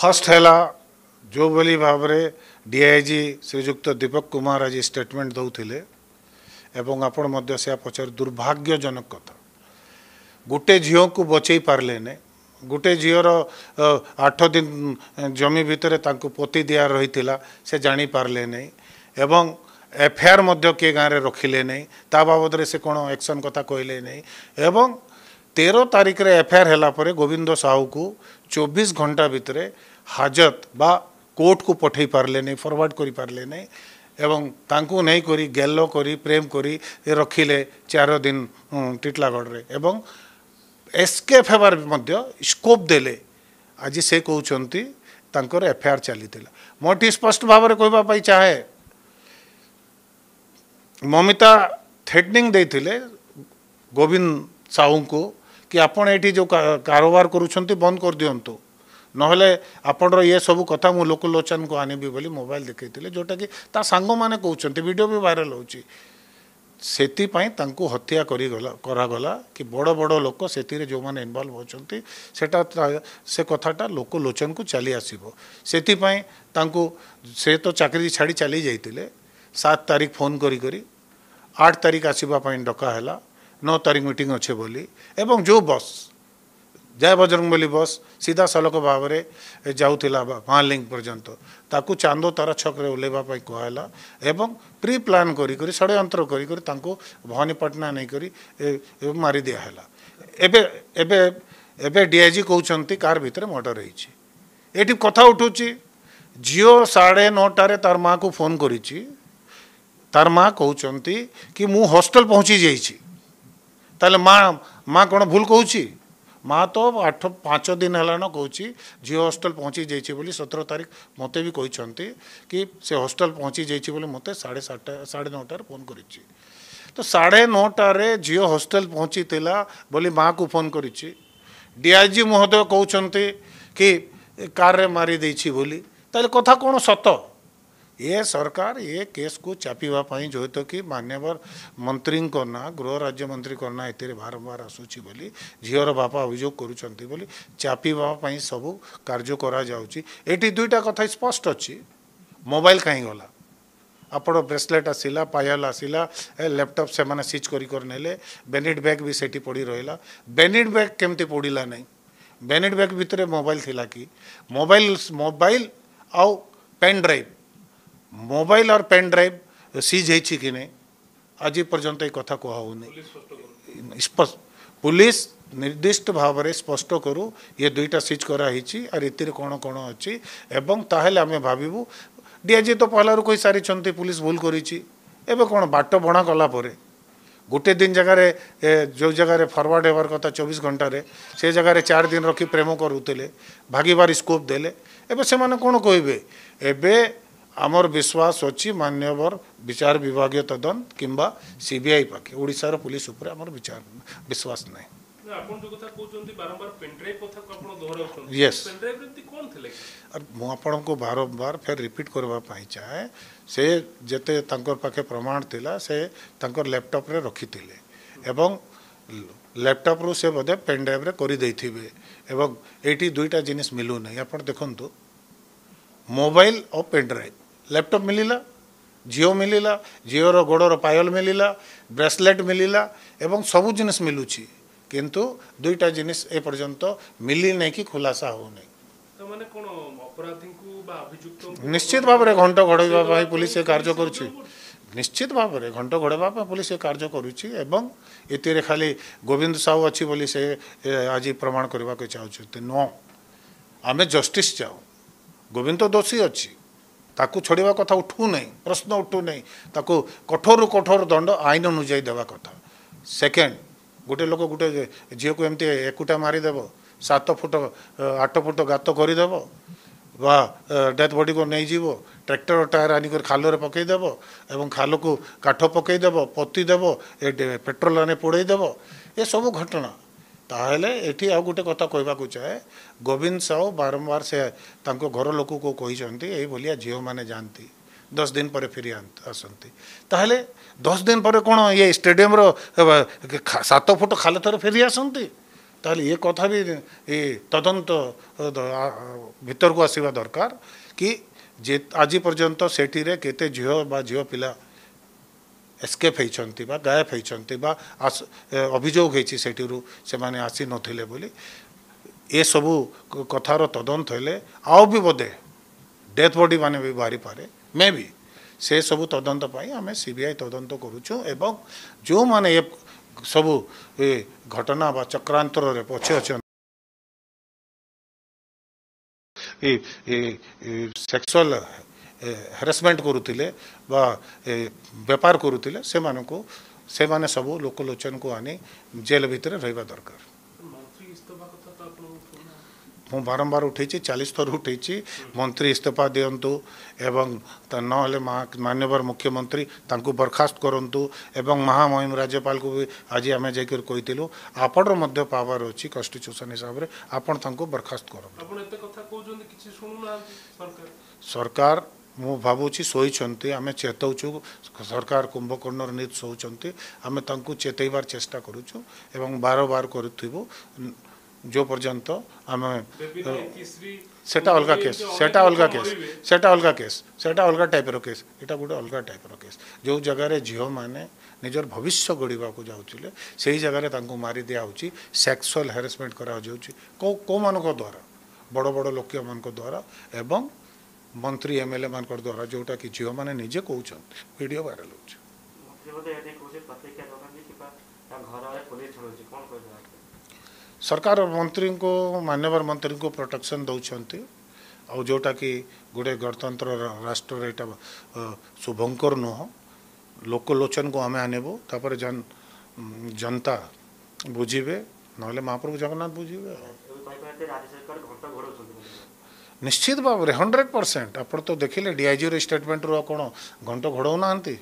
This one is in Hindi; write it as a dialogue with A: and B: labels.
A: फर्स्ट है जो भली भाव डीआईजी श्रीजुक्त दीपक कुमार आज स्टेटमेंट दौले एवं आपण से पचार दुर्भाग्यजनक कथ गोटे झील को बचे पारे ने गोटे झीर आठ दिन जमी भितर पोती दि रही से जापारे नहीं एफआईआर किए गाँव में रखिले ना बाबद से कौन एक्शन कथा कहले नहीं एवं तेरह तारिख रे एफआईआर है गोविंद साहू को चौबीस घंटा भितर हाजत बा कोर्ट को पठे पारे नहीं फरवर्ड करें नहीं कर गेल कर प्रेम कर रखिले चार दिन टीटलागढ़ एवं एस्केप हेबार स्कोप दे आज से कहते एफआईआर चली मोटी स्पष्ट भाव में कहवापी चाहे ममिता थ्रेटनिंग गोविंद साहू को कि आप ये जो कारोबार करुंच बंद कर दिंतु नपण ये सब कथ लोकलोचन को आने भी बोली मोबाइल देखे जोटा कि सांग मैंने कौन भिड भी भाइराल होतीपाई हत्या करागला कि बड़ बड़ लोक से जो मैंने इनवल्व होती से कथाटा लोकलोचन को चली आसपाई से तो चाकरी छाड़ चली जाइए सात तारीख फोन कर आठ तारीख आसवापी डका नौ तारिख मीटिंग अच्छे बोली एवं जो बस জয় বজরংবলী বস ସିଧା ସଳଖ ଭାବରେ ଯାଉଥିଲା ମାଲିଙ୍ଗ ପର୍ଯ୍ୟନ୍ତ ତାକୁ ଚାନ୍ଦ ତାରା ଛକରେ ଓହ୍ଲାଇବା ପାଇଁ କୁହାହେଲା ଏବଂ ପ୍ରି ପ୍ଲାନ୍ କରିକରି ଷଡ଼ଯନ୍ତ୍ର କରିକରି ତାଙ୍କୁ ଭବାନୀ ପାଟଣା ନେଇକରି ମାରି ଦିଆହେଲା ଏବେ ଏବେ ଏବେ ଡିଆଇଜି କହୁଛନ୍ତି କାର୍ ଭିତରେ ମର୍ଡ଼ର ହେଇଛି ଏଠି କଥା ଉଠୁଛି ଝିଅ ସାଢ଼େ ନଅଟାରେ ତାର ମାଆକୁ ଫୋନ୍ କରିଛି ତାର ମାଆ କହୁଛନ୍ତି କି ମୁଁ ହଷ୍ଟେଲ ପହଞ୍ଚି ଯାଇଛି ତାହେଲେ ମା ମା କ'ଣ ଭୁଲ କହୁଛି ମା ତ ଆଠ ପାଞ୍ଚ ଦିନ ହେଲାନ କହୁଛି ଝିଅ ହଷ୍ଟେଲ ପହଞ୍ଚି ଯାଇଛି ବୋଲି ସତର ତାରିଖ ମୋତେ ବି କହିଛନ୍ତି କି ସେ ହଷ୍ଟେଲ ପହଞ୍ଚି ଯାଇଛି ବୋଲି ମୋତେ ସାଢ଼େ ସାତଟା ସାଢ଼େ ନଅଟାରେ ଫୋନ୍ କରିଛି ତ ସାଢ଼େ ନଅଟାରେ ଝିଅ ହଷ୍ଟେଲ ପହଞ୍ଚିଥିଲା ବୋଲି ମାଆକୁ ଫୋନ୍ କରିଛି ଡିଆଇଜି ମହୋଦୟ କହୁଛନ୍ତି କି କାର୍ରେ ମାରିଦେଇଛି ବୋଲି ତାହେଲେ କଥା କ'ଣ ସତ ये सरकार ये केस को चापी जो तो कि मानव मंत्री ना गृह राज्य मंत्री ना ए बारंबार आसूची बोली झीवर बापा अभोग करापी सब कार्य दुईटा कथा स्पष्ट अच्छी मोबाइल कहीं गला आपण ब्रेसलेट आसला पायल आसला लैपटप से सीच करें बेनिट बैग भी सेठी पड़ी रहा बेनिट बैग केमती पड़ा ना बेनिट बैग भितर मोबाइल थी कि मोबाइल मोबाइल आउ pen drive mobile or pen drive seize ହେଇଛି କି ନାହିଁ ଆଜି ପର୍ଯ୍ୟନ୍ତ ଏ କଥା କୁହାହେଉନି ସ୍ପଷ୍ଟ ପୁଲିସ ନିର୍ଦ୍ଦିଷ୍ଟ ଭାବରେ ସ୍ପଷ୍ଟ କରୁ ଇଏ ଦୁଇଟା ସିଜ୍ କରାହେଇଛି ଆଉ ଏଥିରେ କ'ଣ କ'ଣ ଅଛି ଏବଂ ତାହେଲେ ଆମେ ଭାବିବୁ ଡିଆଇଜି ତ ପହଲାରୁ କହିସାରିଛନ୍ତି ପୁଲିସ ଭୁଲ କରିଛି ଏବେ କ'ଣ ବାଟ ବଣା କଲା ପରେ গোটে দিন জায়গায় যে জায়গায় ফরওয়ার্ড হওয়ার কথা চব্বিশ ঘণ্টার সে জায়গায় চার দিন রক্ষি প্রেম করুলে ভাগিবার স্কোপ দেলে এবে সে কোণ কহবে এবে आमर विश्वास अच्छी मान्यवर विचार विभाग तदन किंबा सीबीआई पाखे ओडार पुलिस विचार विश्वास ना मुझे बारम्बार फिर रिपीट करने चाहे से जिते पाखे प्रमाण थिला से लैपटप्रे रखी एवं लैपटप्रु से बोधे पेन ड्राइव्रे करेंगे ये दुईटा जिनिस मिलू आप देखु मोबाइल और पेन ड्राइव ଲ୍ୟାପଟପ୍ ମିଳିଲା ଜିଓ ମିଳିଲା ଜିଓର ଗୋଡ଼ର ପାୟଲ ମିଳିଲା ବ୍ରେସଲେଟ୍ ମିଳିଲା ଏବଂ ସବୁ ଜିନିଷ ମିଳୁଛି କିନ୍ତୁ ଦୁଇଟା ଜିନିଷ ଏପର୍ଯ୍ୟନ୍ତ ମିଳିନାହିଁ କି ଖୁଲାସା ହେଉନାହିଁ ନିଶ୍ଚିତ ଭାବରେ ଘଣ୍ଟ ଘଡ଼େଇବା ପାଇଁ ପୋଲିସ ଏ କାର୍ଯ୍ୟ କରୁଛି ନିଶ୍ଚିତ ଭାବରେ ଘଣ୍ଟ ଘୋଡ଼େଇବା ପାଇଁ ପୋଲିସ ଏ କାର୍ଯ୍ୟ କରୁଛି ଏବଂ ଏଥିରେ ଖାଲି ଗୋବିନ୍ଦ ସାହୁ ଅଛି ବୋଲି ସେ ଆଜି ପ୍ରମାଣ କରିବାକୁ ଚାହୁଁଛନ୍ତି ନୁହଁ ଆମେ ଜଷ୍ଟିସ୍ ଚାହୁଁ ଗୋବିନ୍ଦ ଦୋଷୀ ଅଛି ତାକୁ ଛଡ଼େଇବା କଥା ଉଠୁନାହିଁ ପ୍ରଶ୍ନ ଉଠୁନାହିଁ ତାକୁ କଠୋରରୁ କଠୋର ଦଣ୍ଡ ଆଇନ ଅନୁଯାୟୀ ଦେବା କଥା ସେକେଣ୍ଡ ଗୋଟେ ଲୋକ ଗୋଟେ ଝିଅକୁ ଏମିତି ଏକୁଟା ମାରିଦେବ ସାତ ଫୁଟ ଆଠ ଫୁଟ ଗାତ କରିଦେବ ବା ଡେଥ୍ ବଡ଼ିକୁ ନେଇଯିବ ଟ୍ରାକ୍ଟର ଟାୟାର ଆଣିକରି ଖାଲରେ ପକାଇଦେବ ଏବଂ ଖାଲକୁ କାଠ ପକାଇଦେବ ପୋତିଦେବ ପେଟ୍ରୋଲ ଆଣି ପୋଡ଼ାଇଦେବ ଏସବୁ ଘଟଣା ताठी आउ गोटे कथा कहवा चाहे गोविंद साहु बारंबार से घर लोक को कही भाया झील मैंने जाती दस दिन पर फिर आसती दस दिन पर कौन ये स्टेडियम सात फुट खाल थर फेरी आसती ये कथा भी तदंत भर को आसवा दरकार कि आज पर्यटन सेठी के झील झील पिला ଏସ୍କେପ୍ ହେଇଛନ୍ତି ବା ଗାୟବ ହେଇଛନ୍ତି ବା ଅଭିଯୋଗ ହେଇଛି ସେଠିରୁ ସେମାନେ ଆସିନଥିଲେ ବୋଲି ଏସବୁ କଥାର ତଦନ୍ତ ହେଲେ ଆଉ ବି ବୋଧେ ଡେଥ୍ ବଡି ମାନେ ବି ବାହାରିପାରେ ମେ ବି ସେସବୁ ତଦନ୍ତ ପାଇଁ ଆମେ ସି ବି ଆଇ ତଦନ୍ତ କରୁଛୁ ଏବଂ ଯେଉଁମାନେ ଏ ସବୁ ଏ ଘଟଣା ବା ଚକ୍ରାନ୍ତରରେ ପଛେ ଅଛନ୍ତି ସେକ୍ସୁଆଲ हेरासमेंट करुले बेपार करुले से मानक सब लोकलोचन को आनी जेल भितर रहा दरकार मु बारंबार उठे चालीस थर उठे मंत्री इस्तफा दिंतु एवं मान्यवर मुख्यमंत्री तुम बरखास्त करूँ एवं महामहिम राज्यपाल को भी आज आम जाइलु आपणर पावर अच्छी कन्स्टिट्यूशन हिसाब से आपत बरखास्त कर सरकार मुझुच्ची शोचंत आम चेतावचु सरकार कुंभकर्ण नीत शोचंत आम चेतवार चेषा करुँ बार बार कर जो पर्यत आम से अलग केस से अलग केस से अलग केस से अलग टाइप रेस ये गोटे अलग टाइप रेस जो जगार झील मैंने निजर भविष्य गढ़ जाऊे से जगह मारी दिखाई सेक्सुअल हेरासमेंट करो मान द्वारा बड़ बड़ लोक मान द्वारा एवं मंत्री एम एल ए मान द्वारा जोटा कि झील मैंने निजे कौन भिड भाइराल हो सरकार मंत्री को मानवर मंत्री को प्रोटेक्शन दौंस आउ जोटा कि गोटे गणतंत्र राष्ट्र यहाँ शुभंकर नुह लोकलोचन को आम आनबू तापर जन जनता बुझे ना महाप्रभु जगन्नाथ बुझे ନିଶ୍ଚିତ ଭାବରେ ହଣ୍ଡ୍ରେଡ଼ ପରସେଣ୍ଟ ଆପଣ ତ ଦେଖିଲେ ଡିଆଇଜିଓର ଷ୍ଟେଟମେଣ୍ଟରୁ ଆଉ କ'ଣ ଘଣ୍ଟ ଘୋଡ଼ାଉ ନାହାନ୍ତି